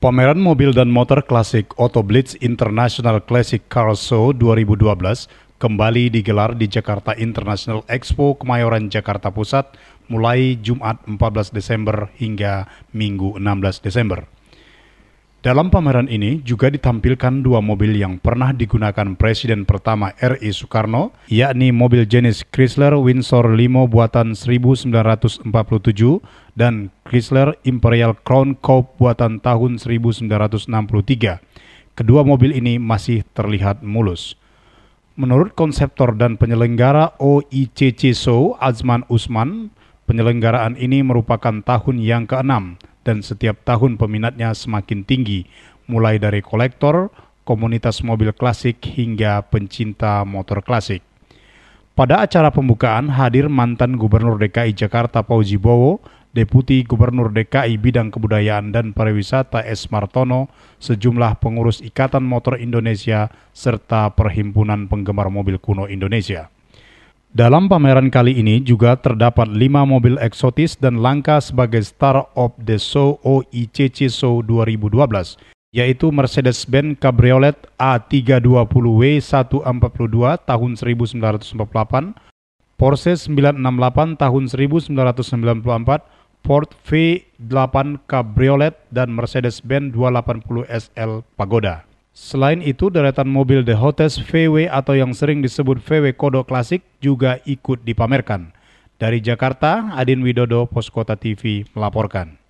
Pameran mobil dan motor klasik Auto Blitz International Classic Car Show 2012 kembali digelar di Jakarta International Expo Kemayoran Jakarta Pusat mulai Jumat 14 Desember hingga Minggu 16 Desember. Dalam pameran ini juga ditampilkan dua mobil yang pernah digunakan Presiden pertama RI Soekarno, yakni mobil jenis Chrysler Windsor Limo buatan 1947 dan Chrysler Imperial Crown Coupe buatan tahun 1963. Kedua mobil ini masih terlihat mulus. Menurut konseptor dan penyelenggara OICC Show Azman Usman, penyelenggaraan ini merupakan tahun yang keenam dan setiap tahun peminatnya semakin tinggi, mulai dari kolektor, komunitas mobil klasik hingga pencinta motor klasik. Pada acara pembukaan hadir mantan Gubernur DKI Jakarta Pauji Bowo, Deputi Gubernur DKI Bidang Kebudayaan dan Pariwisata S. Martono, sejumlah pengurus Ikatan Motor Indonesia, serta Perhimpunan Penggemar Mobil Kuno Indonesia. Dalam pameran kali ini juga terdapat lima mobil eksotis dan langka sebagai Star of the Show OICC Show 2012, yaitu Mercedes-Benz Cabriolet A320W142 tahun 1948, Porsche 968 tahun 1994, Ford V8 Cabriolet, dan Mercedes-Benz 280 SL Pagoda. Selain itu, deretan mobil The Hottest VW atau yang sering disebut VW Kodo Klasik juga ikut dipamerkan. Dari Jakarta, Adin Widodo, Poskota TV melaporkan.